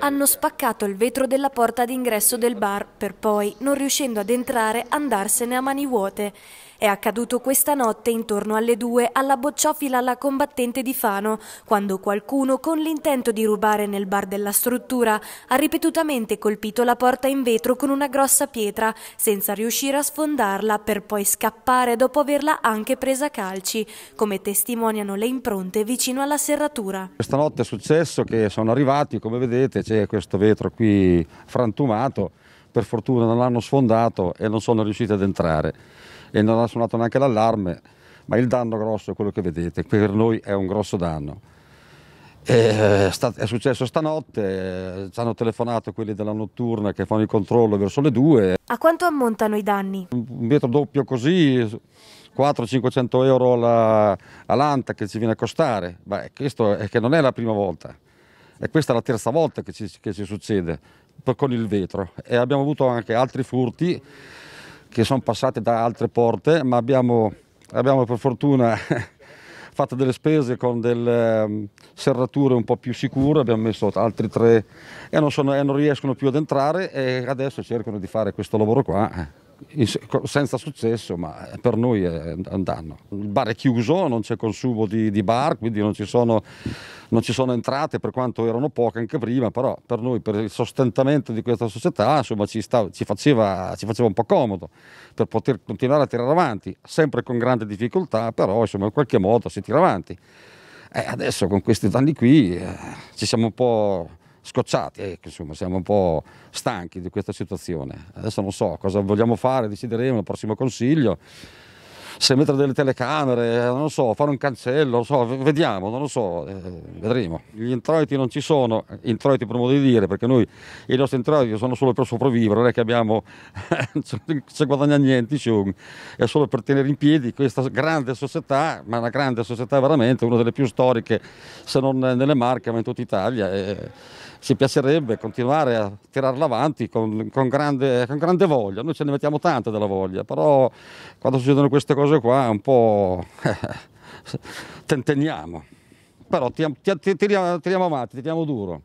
Hanno spaccato il vetro della porta d'ingresso del bar per poi, non riuscendo ad entrare, andarsene a mani vuote. È accaduto questa notte intorno alle 2 alla bocciofila alla combattente di Fano, quando qualcuno con l'intento di rubare nel bar della struttura ha ripetutamente colpito la porta in vetro con una grossa pietra, senza riuscire a sfondarla per poi scappare dopo averla anche presa a calci, come testimoniano le impronte vicino alla serratura. Questa notte è successo che sono arrivati, come vedete c'è questo vetro qui frantumato, per fortuna non l'hanno sfondato e non sono riusciti ad entrare e non ha suonato neanche l'allarme, ma il danno grosso è quello che vedete, per noi è un grosso danno. E, eh, è successo stanotte, eh, ci hanno telefonato quelli della notturna che fanno il controllo verso le 2. A quanto ammontano i danni? Un vetro doppio così, 400-500 euro alla, all'anta che ci viene a costare. ma questo è che non è la prima volta, e questa è la terza volta che ci, che ci succede con il vetro. E abbiamo avuto anche altri furti che sono passate da altre porte, ma abbiamo, abbiamo per fortuna fatto delle spese con delle ehm, serrature un po' più sicure, abbiamo messo altri tre e non, sono, e non riescono più ad entrare e adesso cercano di fare questo lavoro qua. Eh senza successo, ma eh, per noi è un danno. Il bar è chiuso, non c'è consumo di, di, bar, quindi non ci, sono, non ci, sono, entrate per quanto erano poche anche prima, però per noi, per il sostentamento di questa società, insomma, ci, sta, ci, faceva, ci, faceva, un po' comodo per poter continuare a tirare avanti, sempre con grande difficoltà, però insomma, in qualche modo si tira avanti. E eh, adesso con questi danni qui eh, ci siamo un po' scocciati, eh, insomma siamo un po' stanchi di questa situazione. Adesso non so cosa vogliamo fare, decideremo al prossimo consiglio se mettere delle telecamere, non so, fare un cancello, non so, vediamo, non lo so, eh, vedremo. Gli introiti non ci sono, eh, introiti per modo di dire, perché noi i nostri introiti sono solo per sopravvivere, non è che abbiamo, se guadagna niente, è solo per tenere in piedi questa grande società, ma una grande società veramente, una delle più storiche, se non nelle Marche, ma in tutta Italia. E eh, ci piacerebbe continuare a tirarla avanti con, con, grande, con grande voglia, noi ce ne mettiamo tante della voglia, però quando succedono queste cose cose qua un po' tentenniamo, però tiriamo avanti, tiriamo duro.